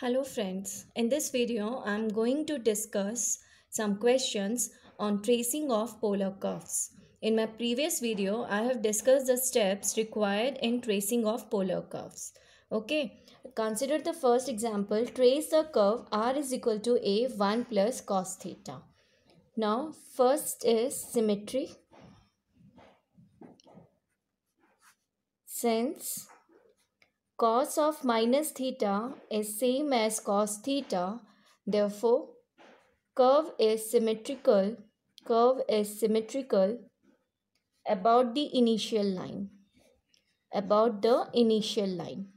Hello friends, in this video I am going to discuss some questions on tracing of polar curves. In my previous video I have discussed the steps required in tracing of polar curves. Okay, consider the first example trace the curve r is equal to a 1 plus cos theta. Now first is symmetry. Since Cos of minus theta is same as cos theta. Therefore, curve is symmetrical. Curve is symmetrical about the initial line. About the initial line.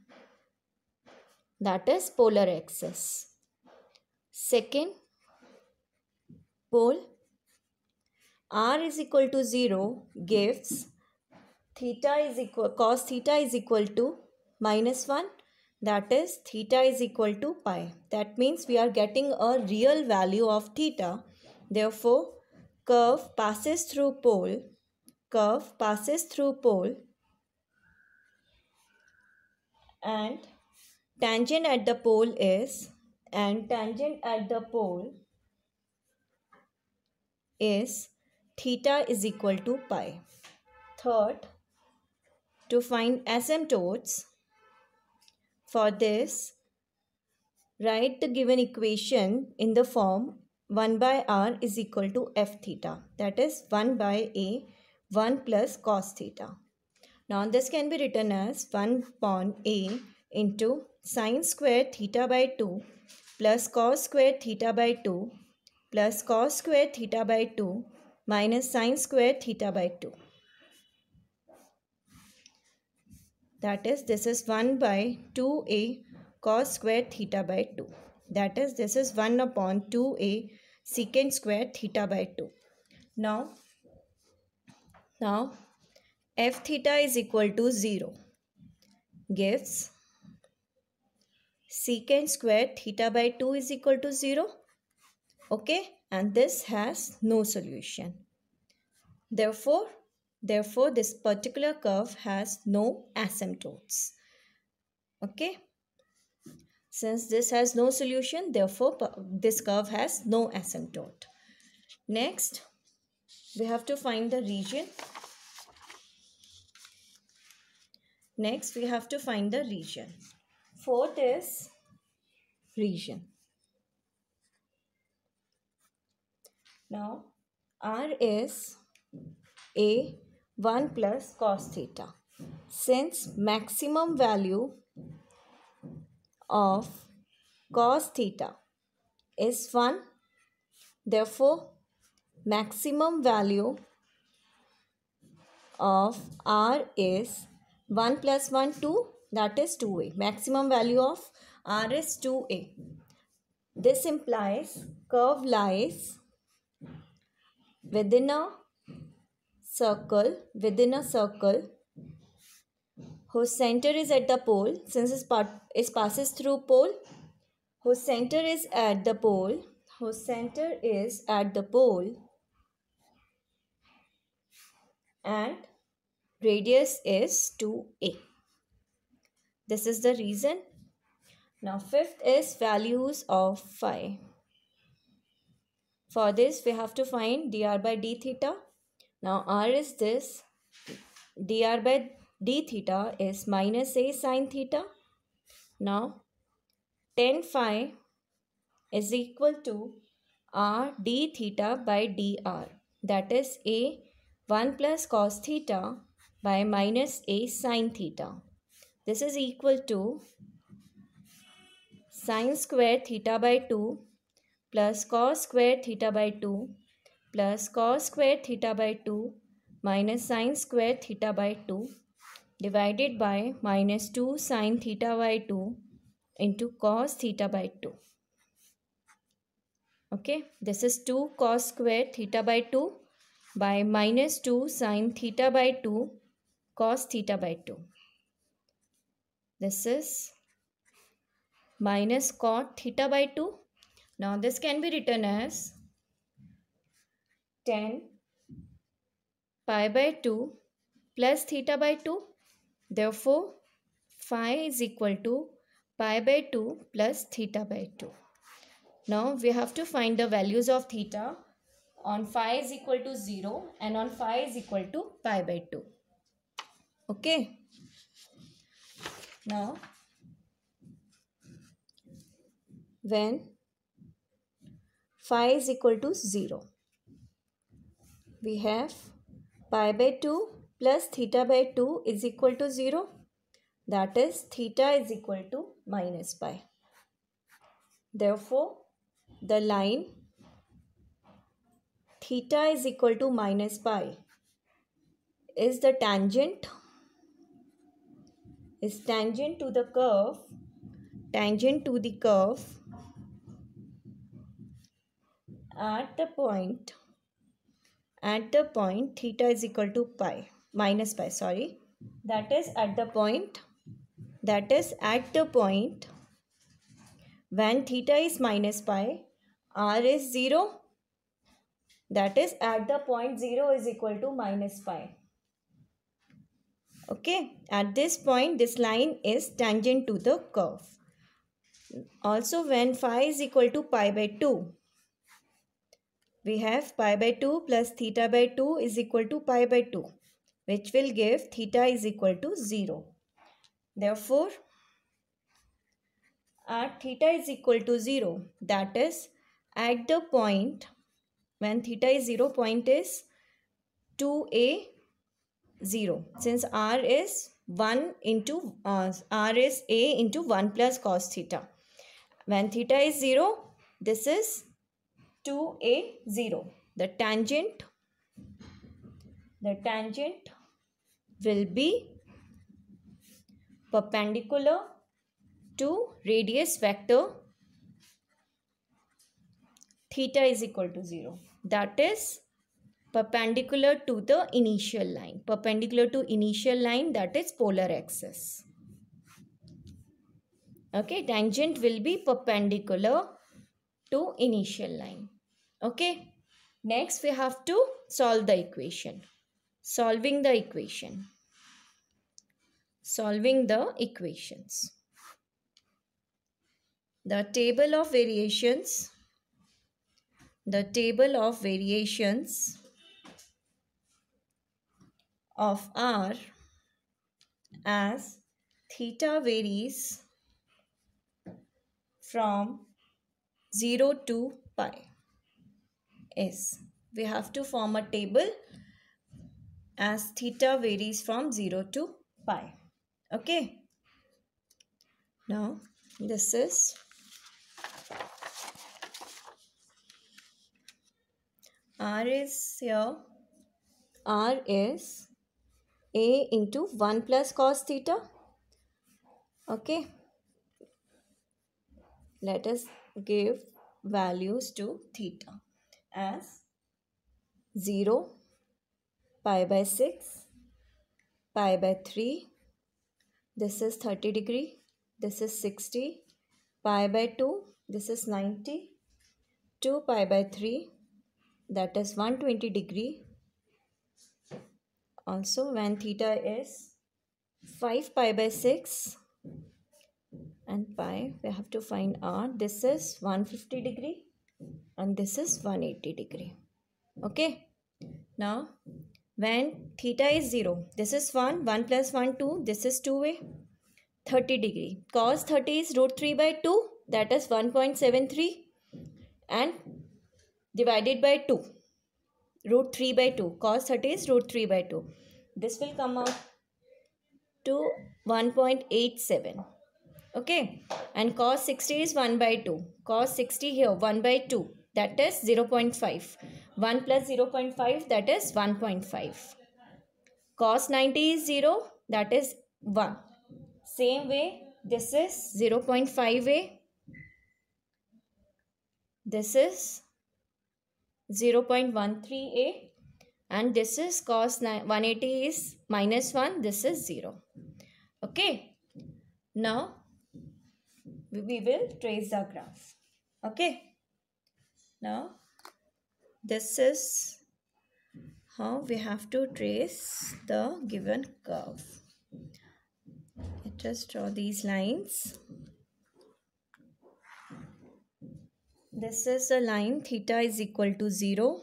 That is polar axis. Second, pole r is equal to 0 gives theta is equal cos theta is equal to minus 1 that is theta is equal to pi. That means we are getting a real value of theta. Therefore, curve passes through pole, curve passes through pole and tangent at the pole is and tangent at the pole is theta is equal to pi. Third, to find asymptotes, for this, write the given equation in the form 1 by r is equal to f theta. That is 1 by a 1 plus cos theta. Now this can be written as 1 upon a into sine square theta by 2 plus cos square theta by 2 plus cos square theta by 2 minus sine square theta by 2. That is, this is 1 by 2a cos square theta by 2. That is, this is 1 upon 2a secant square theta by 2. Now, now f theta is equal to 0 gives secant square theta by 2 is equal to 0. Okay, and this has no solution. Therefore, Therefore, this particular curve has no asymptotes. Okay. Since this has no solution, therefore this curve has no asymptote. Next, we have to find the region. Next, we have to find the region. For this region. Now, R is A 1 plus cos theta. Since maximum value of cos theta is 1, therefore maximum value of r is 1 plus 1 2 that is 2a. Maximum value of r is 2a. This implies curve lies within a circle within a circle whose center is at the pole since it, part, it passes through pole whose center is at the pole whose center is at the pole and radius is 2a. This is the reason. Now fifth is values of phi. For this we have to find dr by d theta now r is this dr by d theta is minus a sine theta. Now tan phi is equal to r d theta by dr that is a 1 plus cos theta by minus a sine theta. This is equal to sine square theta by 2 plus cos square theta by 2 plus cos square theta by 2 minus sine square theta by 2 divided by minus 2 sine theta by 2 into cos theta by 2. Okay, this is 2 cos square theta by 2 by minus 2 sine theta by 2 cos theta by 2. This is minus cot theta by 2. Now this can be written as 10 pi by 2 plus theta by 2. Therefore, phi is equal to pi by 2 plus theta by 2. Now, we have to find the values of theta on phi is equal to 0 and on phi is equal to pi by 2. Okay. Now, when phi is equal to 0 we have pi by 2 plus theta by 2 is equal to 0. That is theta is equal to minus pi. Therefore, the line theta is equal to minus pi is the tangent is tangent to the curve tangent to the curve at the point at the point theta is equal to pi, minus pi, sorry. That is at the point, that is at the point when theta is minus pi, r is 0, that is at the point 0 is equal to minus pi. Okay, at this point, this line is tangent to the curve. Also, when phi is equal to pi by 2, we have pi by 2 plus theta by 2 is equal to pi by 2 which will give theta is equal to 0. Therefore, at theta is equal to 0 that is at the point when theta is 0 point is 2a 0 since r is 1 into uh, r is a into 1 plus cos theta. When theta is 0 this is 2a0 the tangent the tangent will be perpendicular to radius vector theta is equal to 0 that is perpendicular to the initial line perpendicular to initial line that is polar axis okay tangent will be perpendicular to initial line. Okay. Next, we have to solve the equation. Solving the equation. Solving the equations. The table of variations. The table of variations of R as theta varies from 0 to pi. S. we have to form a table as theta varies from 0 to pi. Okay. Now, this is R is here. R is A into 1 plus cos theta. Okay. Let us give values to theta as 0, pi by 6, pi by 3, this is 30 degree, this is 60, pi by 2, this is 90, 2 pi by 3, that is 120 degree. Also when theta is 5 pi by 6, and pi we have to find r this is 150 degree and this is 180 degree okay now when theta is 0 this is 1 1 plus 1 2 this is 2 way 30 degree cos 30 is root 3 by 2 that is 1.73 and divided by 2 root 3 by 2 cos 30 is root 3 by 2 this will come out to 1.87 okay and cos 60 is 1 by 2 cos 60 here 1 by 2 that is 0 0.5 1 plus 0 0.5 that is 1.5 cos 90 is 0 that is 1 same way this is 0 0.5a this is 0 0.13a and this is cos 180 is minus 1 this is 0 okay now we will trace the graph. Okay. Now, this is how we have to trace the given curve. Just draw these lines. This is a line theta is equal to 0.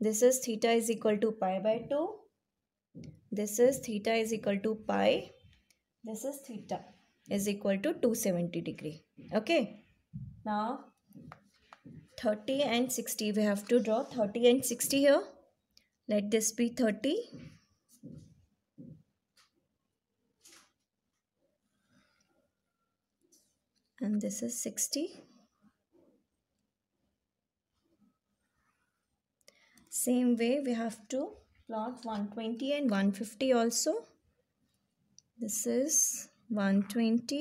This is theta is equal to pi by 2. This is theta is equal to pi. This is theta is equal to 270 degree okay now 30 and 60 we have to draw 30 and 60 here let this be 30 and this is 60 same way we have to plot 120 and 150 also this is 120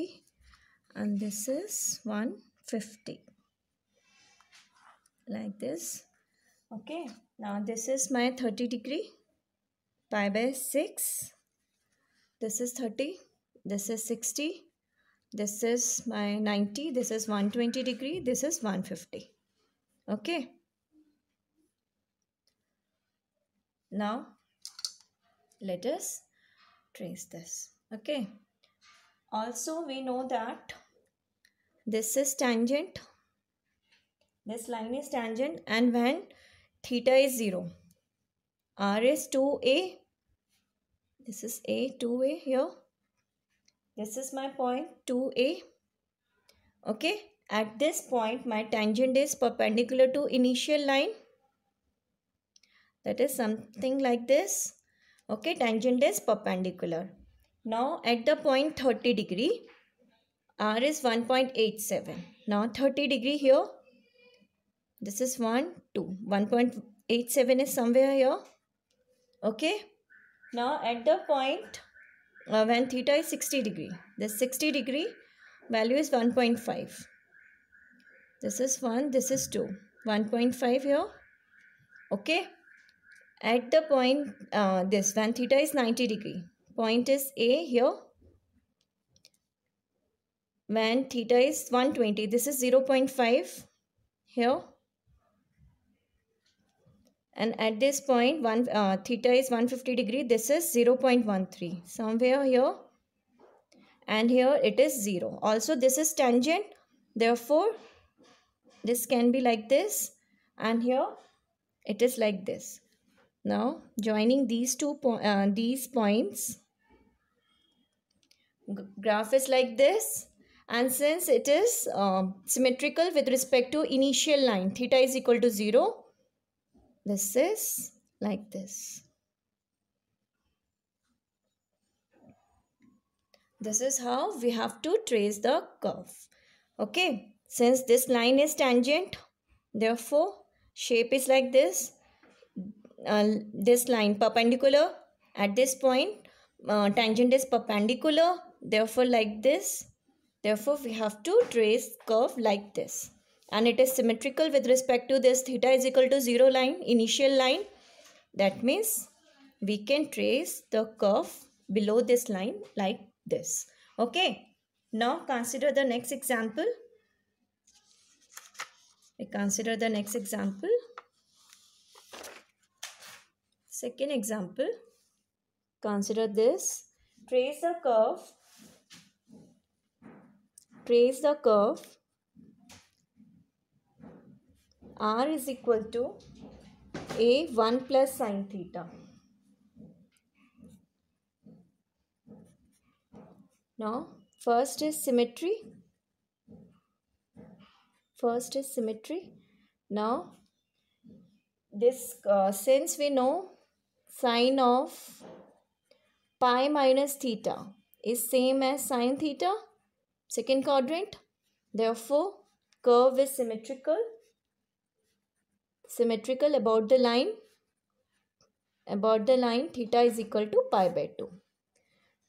and this is 150 like this okay now this is my 30 degree pi by 6 this is 30 this is 60 this is my 90 this is 120 degree this is 150 okay now let us trace this okay also, we know that this is tangent, this line is tangent and when theta is 0, r is 2a, this is a, 2a here, this is my point 2a, okay. At this point, my tangent is perpendicular to initial line that is something like this okay tangent is perpendicular now at the point 30 degree, R is 1.87. Now 30 degree here, this is 1, 2. 1.87 is somewhere here. Okay. Now at the point uh, when theta is 60 degree, this 60 degree value is 1.5. This is 1, this is 2. 1.5 here. Okay. At the point, uh, this when theta is 90 degree, Point is A here. When theta is 120, this is 0 0.5 here. And at this point, one, uh, theta is 150 degree, this is 0 0.13. Somewhere here and here it is 0. Also, this is tangent. Therefore, this can be like this and here it is like this. Now, joining these two po uh, these points, graph is like this and since it is um, symmetrical with respect to initial line theta is equal to 0 this is like this this is how we have to trace the curve okay since this line is tangent therefore shape is like this uh, this line perpendicular at this point uh, tangent is perpendicular Therefore, like this. Therefore, we have to trace curve like this. And it is symmetrical with respect to this theta is equal to 0 line, initial line. That means we can trace the curve below this line like this. Okay. Now consider the next example. I consider the next example. Second example. Consider this. Trace a curve trace the curve r is equal to a 1 plus sine theta now first is symmetry first is symmetry now this uh, since we know sine of pi minus theta is same as sine theta second quadrant. Therefore, curve is symmetrical. Symmetrical about the line. About the line theta is equal to pi by 2.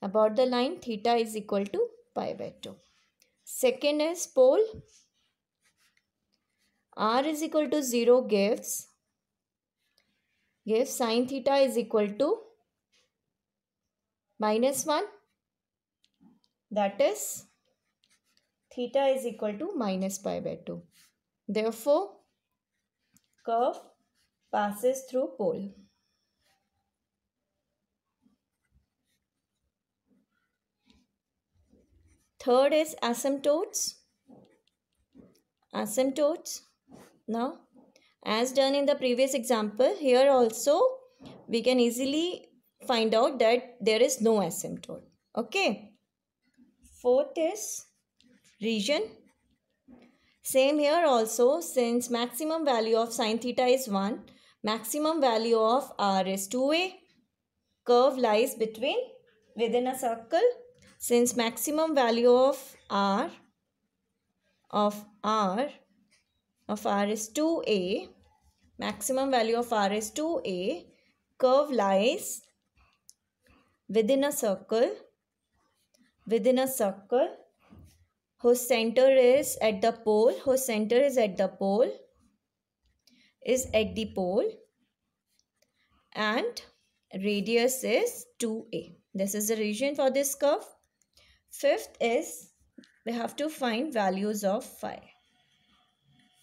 About the line theta is equal to pi by 2. Second is pole. R is equal to 0 gives. Gives sine theta is equal to minus 1. That is theta is equal to minus pi by 2. Therefore, curve passes through pole. Third is asymptotes. Asymptotes. Now, as done in the previous example, here also we can easily find out that there is no asymptote. Okay. Fourth is region. Same here also since maximum value of sine theta is 1, maximum value of r is 2a. Curve lies between within a circle since maximum value of r of r of r is 2a maximum value of r is 2a curve lies within a circle within a circle whose center is at the pole, whose center is at the pole, is at the pole and radius is 2a. This is the region for this curve. Fifth is we have to find values of phi.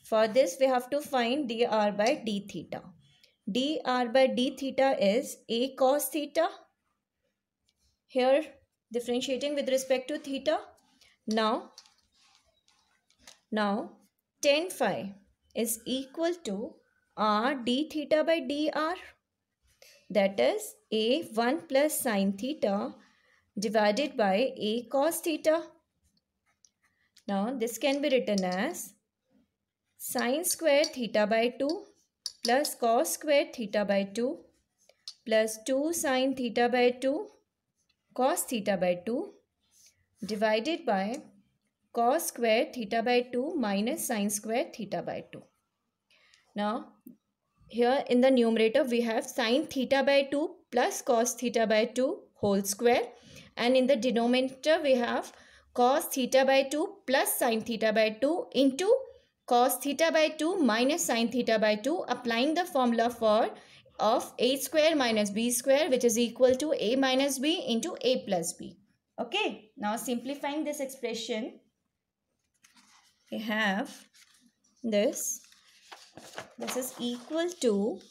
For this we have to find dr by d theta. dr by d theta is a cos theta. Here differentiating with respect to theta. Now now, tan phi is equal to r d theta by dr. That is a 1 plus sine theta divided by a cos theta. Now, this can be written as sine square theta by 2 plus cos square theta by 2 plus 2 sine theta by 2 cos theta by 2 divided by cos square theta by 2 minus sine square theta by 2. Now, here in the numerator, we have sine theta by 2 plus cos theta by 2 whole square. And in the denominator, we have cos theta by 2 plus sine theta by 2 into cos theta by 2 minus sine theta by 2 applying the formula for of a square minus b square which is equal to a minus b into a plus b. Okay, now simplifying this expression, we have this. This is equal to,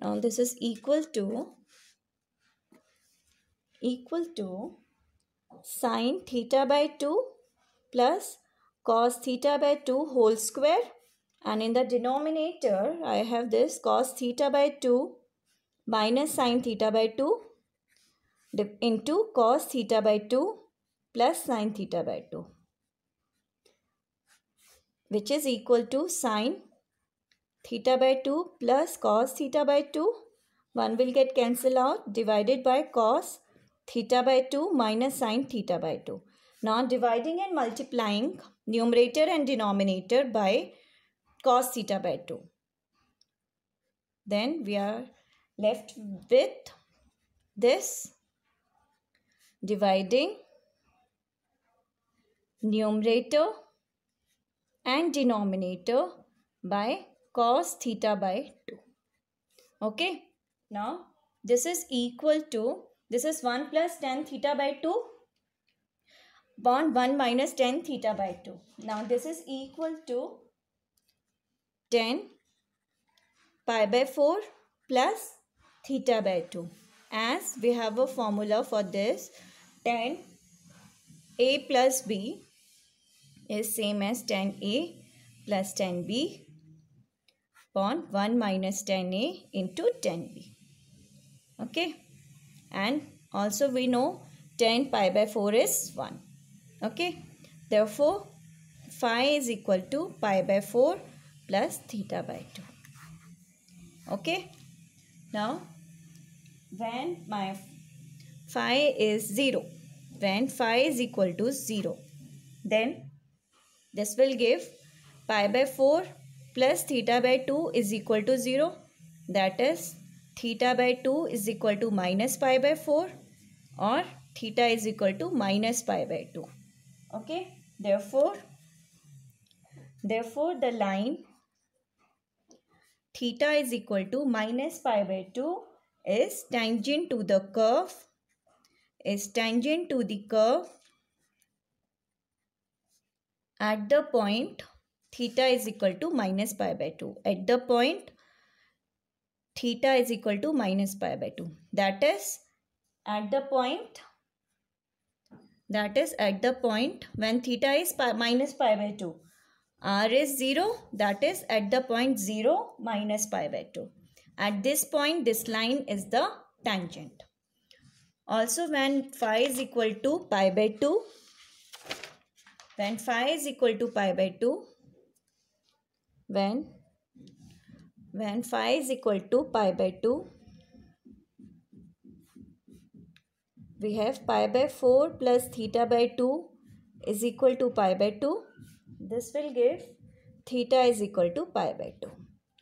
now this is equal to, equal to sine theta by 2 plus cos theta by 2 whole square and in the denominator I have this cos theta by 2 minus sine theta by 2 into cos theta by 2 plus sine theta by 2 which is equal to sine theta by 2 plus cos theta by 2. One will get cancelled out divided by cos theta by 2 minus sine theta by 2. Now dividing and multiplying numerator and denominator by cos theta by 2. Then we are left with this dividing numerator and denominator by cos theta by 2. Okay. Now, this is equal to, this is 1 plus 10 theta by 2 upon 1 minus 10 theta by 2. Now, this is equal to 10 pi by 4 plus theta by 2. As we have a formula for this, 10 a plus b is same as 10a plus 10b upon 1 minus 10a into 10b. Okay. And also we know 10 pi by 4 is 1. Okay. Therefore, phi is equal to pi by 4 plus theta by 2. Okay. Now, when my phi is 0, when phi is equal to 0, then this will give pi by 4 plus theta by 2 is equal to 0. That is theta by 2 is equal to minus pi by 4 or theta is equal to minus pi by 2. Okay. Therefore, therefore the line theta is equal to minus pi by 2 is tangent to the curve is tangent to the curve at the point theta is equal to minus pi by 2. At the point theta is equal to minus pi by 2. That is at the point that is at the point when theta is pi, minus pi by 2. r is 0 that is at the point 0 minus pi by 2. At this point this line is the tangent. Also when phi is equal to pi by 2 when phi is equal to pi by 2, when, when phi is equal to pi by 2, we have pi by 4 plus theta by 2 is equal to pi by 2. This will give theta is equal to pi by 2.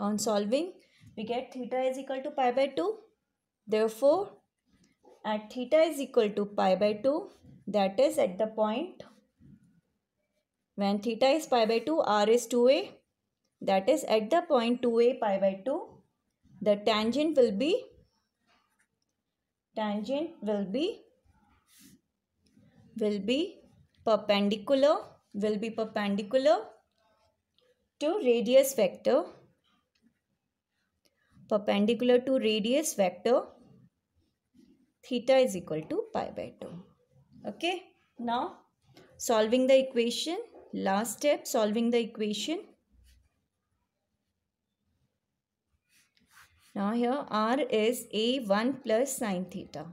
On solving, we get theta is equal to pi by 2. Therefore, at theta is equal to pi by 2, that is at the point when theta is pi by 2, r is 2a. That is at the point 2a pi by 2, the tangent will be tangent will be will be perpendicular will be perpendicular to radius vector perpendicular to radius vector theta is equal to pi by 2 okay now solving the equation Last step solving the equation. Now here r is a1 plus sine theta.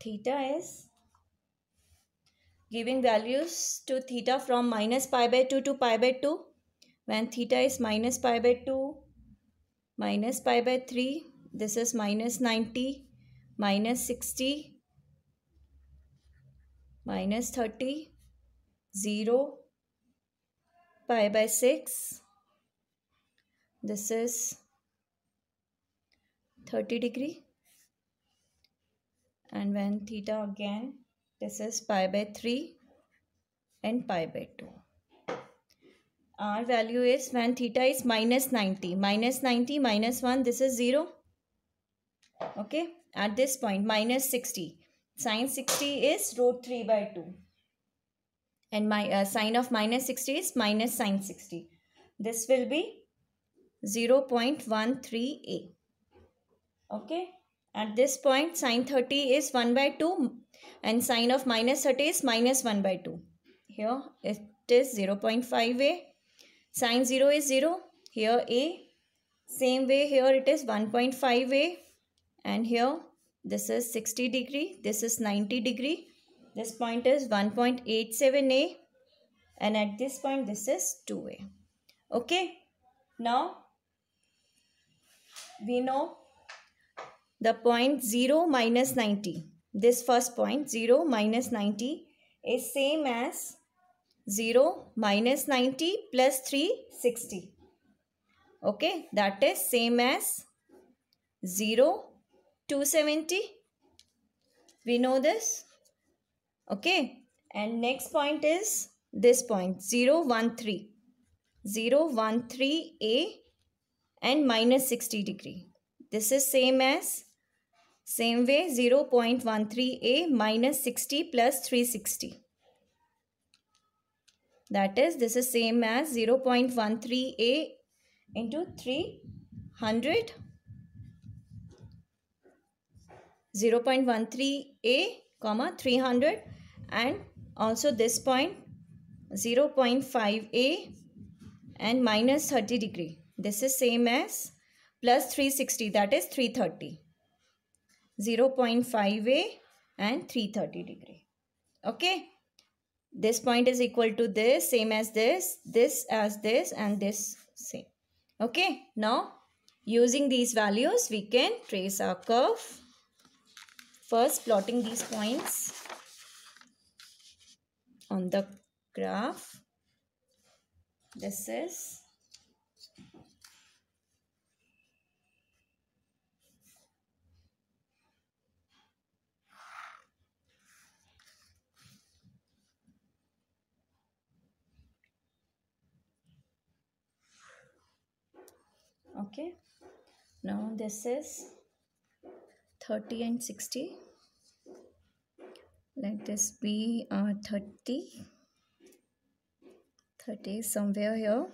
Theta is giving values to theta from minus pi by 2 to pi by 2. When theta is minus pi by 2, minus pi by 3, this is minus 90, minus 60, minus 30, 0, pi by 6. This is 30 degree. And when theta again, this is pi by 3 and pi by 2. Our value is when theta is minus 90. Minus 90, minus 1, this is 0. Okay, at this point, minus 60 sine 60 is root 3 by 2 and my uh, sine of minus 60 is minus sine 60 this will be 0 0.13a okay at this point sine 30 is 1 by 2 and sine of minus 30 is minus 1 by 2 here it is 0 0.5a sine 0 is 0 here a same way here it is 1.5a and here this is 60 degree. This is 90 degree. This point is 1.87A. And at this point, this is 2A. Okay. Now, we know the point 0 minus 90. This first point 0 minus 90 is same as 0 minus 90 plus 360. Okay, that is same as 0 270. We know this. Okay. And next point is this point 013. 013A and minus 60 degree. This is same as same way 0.13A minus 60 plus 360. That is this is same as 0.13A into 300 0.13a comma 300 and also this point 0.5a and minus 30 degree this is same as plus 360 that is 330 0.5a and 330 degree okay this point is equal to this same as this this as this and this same okay now using these values we can trace our curve First, plotting these points on the graph. This is okay now this is 30 and 60 let this be uh, 30 30 somewhere here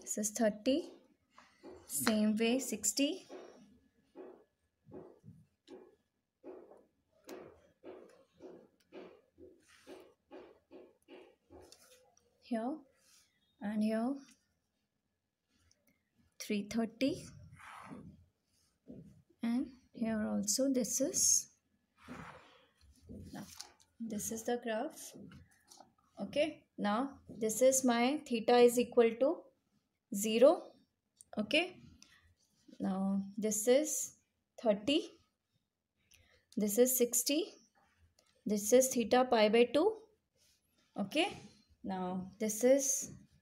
this is 30 same way 60 here and here 330 and here also this is now, this is the graph okay now this is my theta is equal to 0 okay now this is 30 this is 60 this is theta pi by 2 okay now this is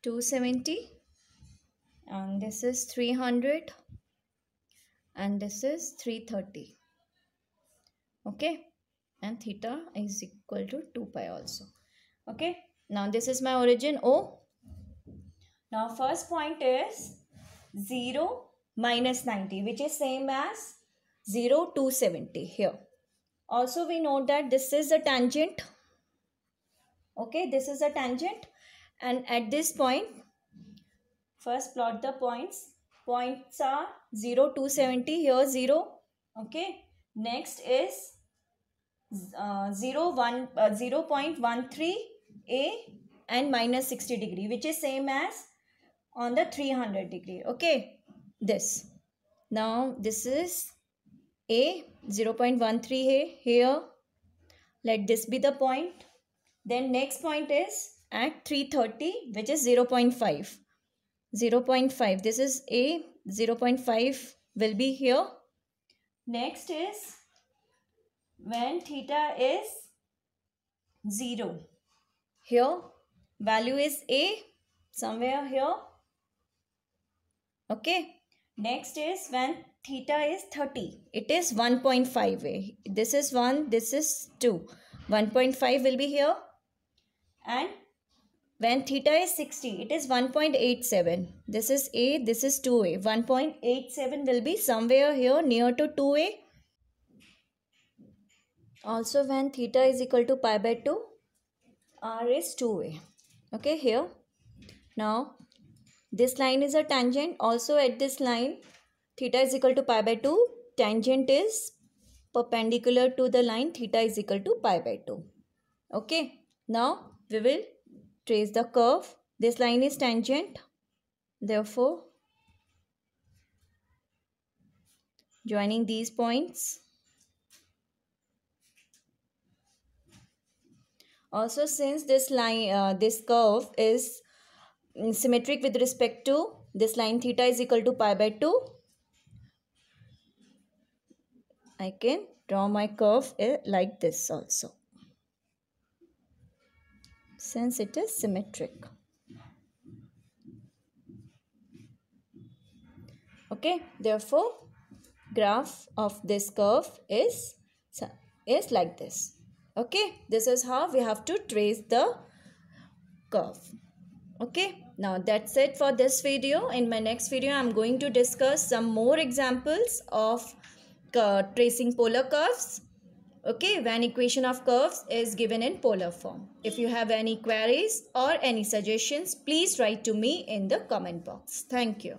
270 and this is 300 and this is 330 okay and theta is equal to 2 pi also okay now this is my origin O now first point is 0 minus 90 which is same as 0 270 here also we know that this is a tangent okay this is a tangent and at this point first plot the points points are 0 270 here 0 okay next is uh, 0 1 uh, 0 0.13 a and minus 60 degree which is same as on the 300 degree okay this now this is a 0 0.13 a here let this be the point then next point is at 330 which is 0 0.5 0 0.5 this is a 0 0.5 will be here next is when theta is 0 here value is a somewhere here okay next is when theta is 30 it is 1.5 a this is 1 this is 2 1.5 will be here and when theta is 60, it is 1.87. This is A, this is 2A. 1.87 will be somewhere here near to 2A. Also when theta is equal to pi by 2, R is 2A. Okay, here. Now, this line is a tangent. Also at this line, theta is equal to pi by 2. Tangent is perpendicular to the line theta is equal to pi by 2. Okay. Now, we will trace the curve. This line is tangent. Therefore, joining these points. Also, since this line, uh, this curve is mm, symmetric with respect to this line theta is equal to pi by 2. I can draw my curve eh, like this also since it is symmetric. Okay, therefore graph of this curve is, is like this. Okay, this is how we have to trace the curve. Okay, now that's it for this video. In my next video, I'm going to discuss some more examples of uh, tracing polar curves okay when equation of curves is given in polar form if you have any queries or any suggestions please write to me in the comment box thank you